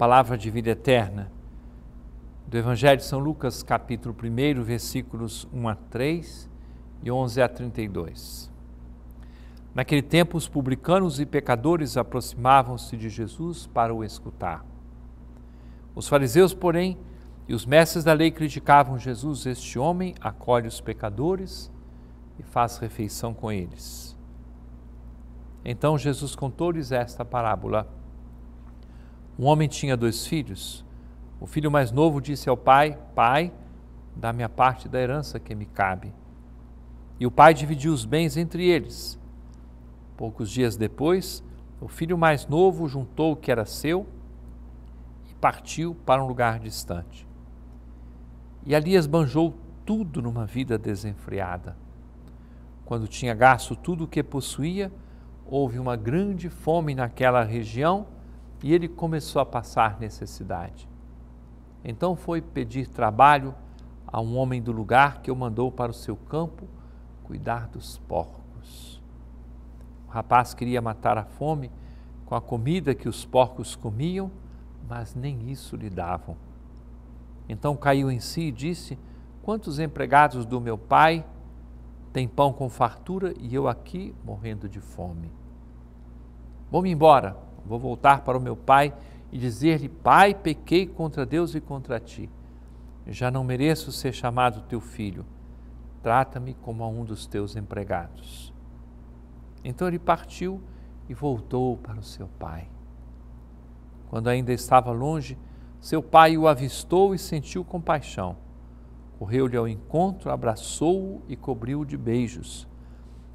palavra de vida eterna do Evangelho de São Lucas, capítulo 1, versículos 1 a 3 e 11 a 32. Naquele tempo, os publicanos e pecadores aproximavam-se de Jesus para o escutar. Os fariseus, porém, e os mestres da lei criticavam Jesus: Este homem acolhe os pecadores e faz refeição com eles. Então Jesus contou-lhes esta parábola. Um homem tinha dois filhos. O filho mais novo disse ao pai: Pai, dá-me a parte da herança que me cabe. E o pai dividiu os bens entre eles. Poucos dias depois, o filho mais novo juntou o que era seu e partiu para um lugar distante. E ali esbanjou tudo numa vida desenfreada. Quando tinha gasto tudo o que possuía, houve uma grande fome naquela região e ele começou a passar necessidade. Então foi pedir trabalho a um homem do lugar que o mandou para o seu campo cuidar dos porcos. O rapaz queria matar a fome com a comida que os porcos comiam, mas nem isso lhe davam. Então caiu em si e disse: Quantos empregados do meu pai têm pão com fartura e eu aqui morrendo de fome? Vou-me embora Vou voltar para o meu pai e dizer-lhe: Pai, pequei contra Deus e contra ti. Já não mereço ser chamado teu filho. Trata-me como a um dos teus empregados. Então ele partiu e voltou para o seu pai. Quando ainda estava longe, seu pai o avistou e sentiu compaixão. Correu-lhe ao encontro, abraçou-o e cobriu-o de beijos.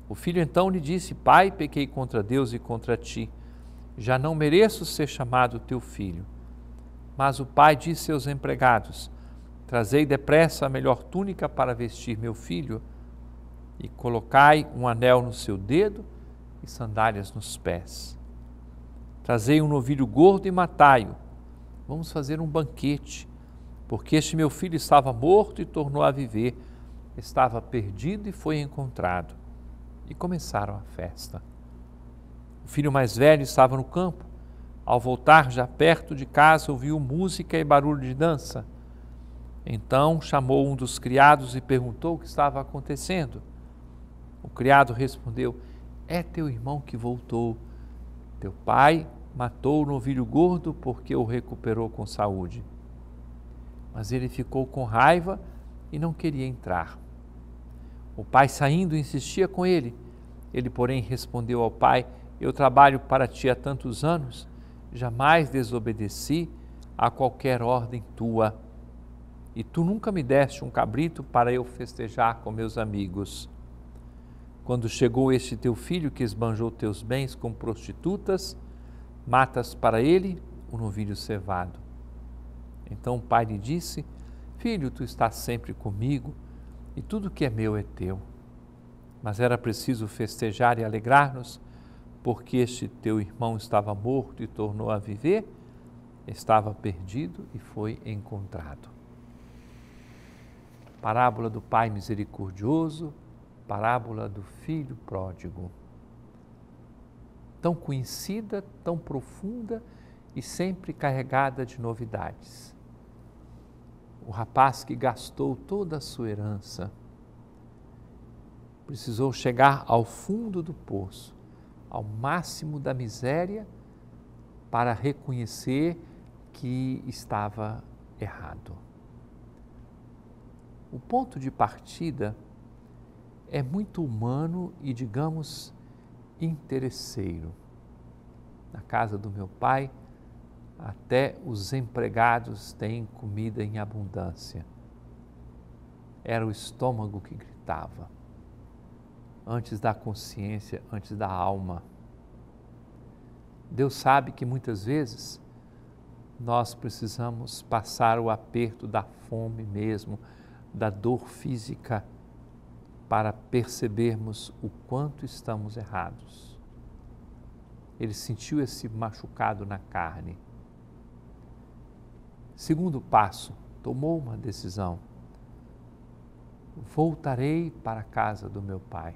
O filho então lhe disse: Pai, pequei contra Deus e contra ti já não mereço ser chamado teu filho. Mas o pai disse aos empregados: Trazei depressa a melhor túnica para vestir meu filho, e colocai um anel no seu dedo e sandálias nos pés. Trazei um novilho gordo e matai-o. Vamos fazer um banquete, porque este meu filho estava morto e tornou a viver, estava perdido e foi encontrado. E começaram a festa. O filho mais velho estava no campo. Ao voltar já perto de casa, ouviu música e barulho de dança. Então chamou um dos criados e perguntou o que estava acontecendo. O criado respondeu: É teu irmão que voltou. Teu pai matou o novilho gordo porque o recuperou com saúde. Mas ele ficou com raiva e não queria entrar. O pai, saindo, insistia com ele. Ele, porém, respondeu ao pai: eu trabalho para ti há tantos anos, jamais desobedeci a qualquer ordem tua. E tu nunca me deste um cabrito para eu festejar com meus amigos. Quando chegou este teu filho que esbanjou teus bens com prostitutas, matas para ele um novilho cevado. Então o pai lhe disse: Filho, tu estás sempre comigo e tudo que é meu é teu. Mas era preciso festejar e alegrar-nos porque este teu irmão estava morto e tornou a viver, estava perdido e foi encontrado. Parábola do Pai Misericordioso, parábola do Filho Pródigo. Tão conhecida, tão profunda e sempre carregada de novidades. O rapaz que gastou toda a sua herança precisou chegar ao fundo do poço ao máximo da miséria para reconhecer que estava errado. O ponto de partida é muito humano e, digamos, interesseiro. Na casa do meu pai, até os empregados têm comida em abundância. Era o estômago que gritava, antes da consciência, antes da alma. Deus sabe que muitas vezes nós precisamos passar o aperto da fome mesmo, da dor física, para percebermos o quanto estamos errados. Ele sentiu esse machucado na carne. Segundo passo, tomou uma decisão. Voltarei para a casa do meu pai.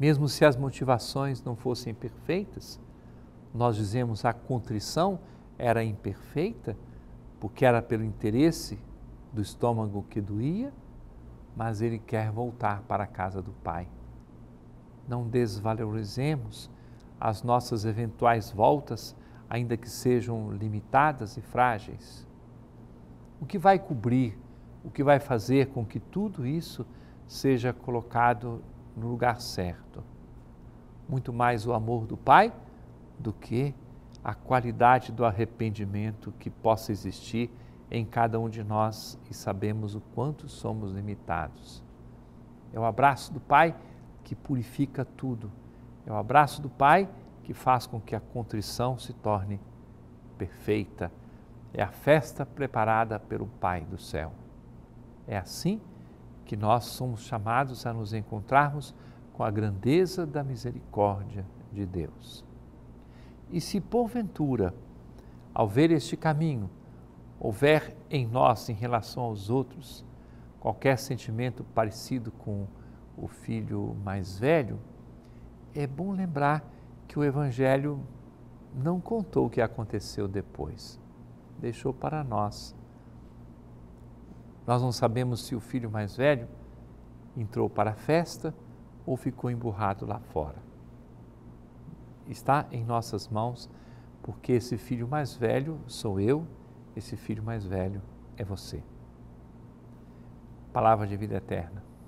Mesmo se as motivações não fossem perfeitas, nós dizemos a contrição era imperfeita, porque era pelo interesse do estômago que doía, mas ele quer voltar para a casa do Pai. Não desvalorizemos as nossas eventuais voltas, ainda que sejam limitadas e frágeis. O que vai cobrir, o que vai fazer com que tudo isso seja colocado no lugar certo. Muito mais o amor do Pai do que a qualidade do arrependimento que possa existir em cada um de nós e sabemos o quanto somos limitados. É o abraço do Pai que purifica tudo. É o abraço do Pai que faz com que a contrição se torne perfeita. É a festa preparada pelo Pai do céu. É assim que nós somos chamados a nos encontrarmos com a grandeza da misericórdia de Deus. E se porventura, ao ver este caminho, houver em nós, em relação aos outros, qualquer sentimento parecido com o filho mais velho, é bom lembrar que o Evangelho não contou o que aconteceu depois, deixou para nós nós não sabemos se o filho mais velho entrou para a festa ou ficou emburrado lá fora. Está em nossas mãos, porque esse filho mais velho sou eu, esse filho mais velho é você. Palavra de vida eterna.